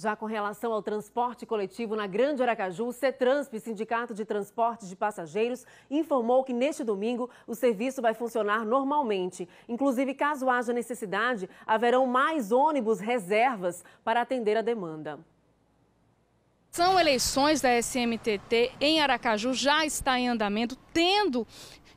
Já com relação ao transporte coletivo na Grande Aracaju, o CETRANSP, Sindicato de Transportes de Passageiros, informou que neste domingo o serviço vai funcionar normalmente. Inclusive, caso haja necessidade, haverão mais ônibus reservas para atender a demanda. São eleições da SMTT em Aracaju já está em andamento, tendo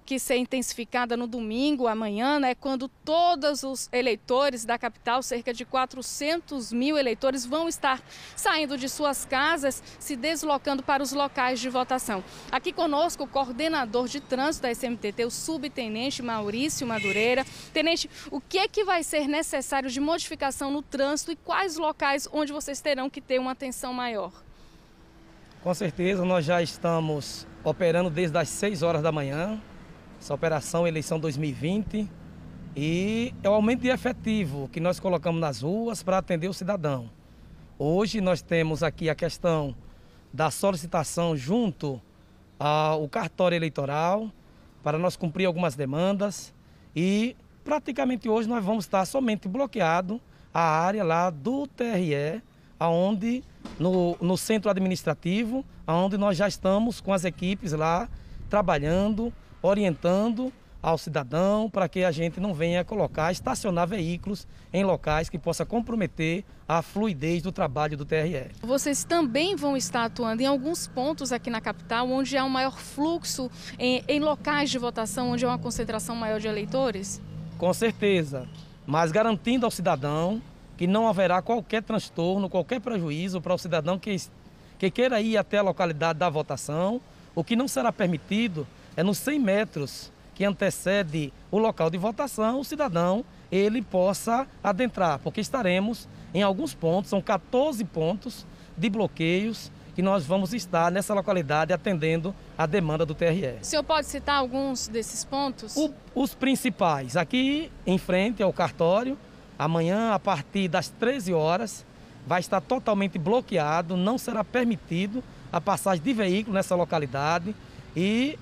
que ser intensificada no domingo, amanhã, né, quando todos os eleitores da capital, cerca de 400 mil eleitores, vão estar saindo de suas casas, se deslocando para os locais de votação. Aqui conosco o coordenador de trânsito da SMTT, o subtenente Maurício Madureira. Tenente, o que é que vai ser necessário de modificação no trânsito e quais locais onde vocês terão que ter uma atenção maior? Com certeza, nós já estamos operando desde as 6 horas da manhã, essa operação eleição 2020 e é o aumento de efetivo que nós colocamos nas ruas para atender o cidadão. Hoje nós temos aqui a questão da solicitação junto ao cartório eleitoral para nós cumprir algumas demandas e praticamente hoje nós vamos estar somente bloqueado a área lá do TRE, aonde no, no centro administrativo, aonde nós já estamos com as equipes lá trabalhando orientando ao cidadão para que a gente não venha colocar, estacionar veículos em locais que possa comprometer a fluidez do trabalho do TRE. Vocês também vão estar atuando em alguns pontos aqui na capital onde há um maior fluxo em, em locais de votação, onde há uma concentração maior de eleitores? Com certeza, mas garantindo ao cidadão que não haverá qualquer transtorno, qualquer prejuízo para o cidadão que, que queira ir até a localidade da votação, o que não será permitido é nos 100 metros que antecede o local de votação, o cidadão ele possa adentrar, porque estaremos em alguns pontos, são 14 pontos de bloqueios que nós vamos estar nessa localidade atendendo a demanda do TRE. O senhor pode citar alguns desses pontos? O, os principais, aqui em frente ao cartório, amanhã a partir das 13 horas, vai estar totalmente bloqueado, não será permitido a passagem de veículo nessa localidade e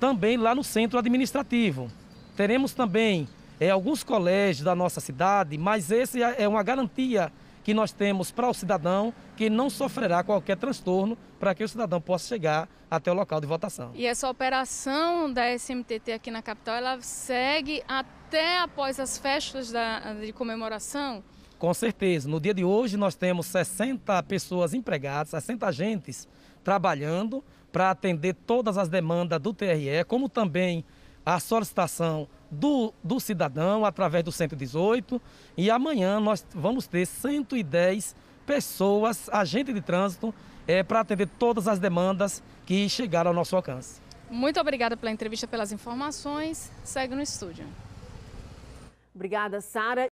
também lá no centro administrativo. Teremos também é, alguns colégios da nossa cidade, mas esse é, é uma garantia que nós temos para o cidadão que não sofrerá qualquer transtorno para que o cidadão possa chegar até o local de votação. E essa operação da SMTT aqui na capital, ela segue até após as festas da, de comemoração? Com certeza. No dia de hoje, nós temos 60 pessoas empregadas, 60 agentes trabalhando para atender todas as demandas do TRE, como também a solicitação do, do, cidadão através do 118. E amanhã nós vamos ter 110 pessoas, agentes de trânsito, é, para atender todas as demandas que chegaram ao nosso alcance. Muito obrigada pela entrevista, pelas informações. Segue no estúdio. Obrigada, Sara.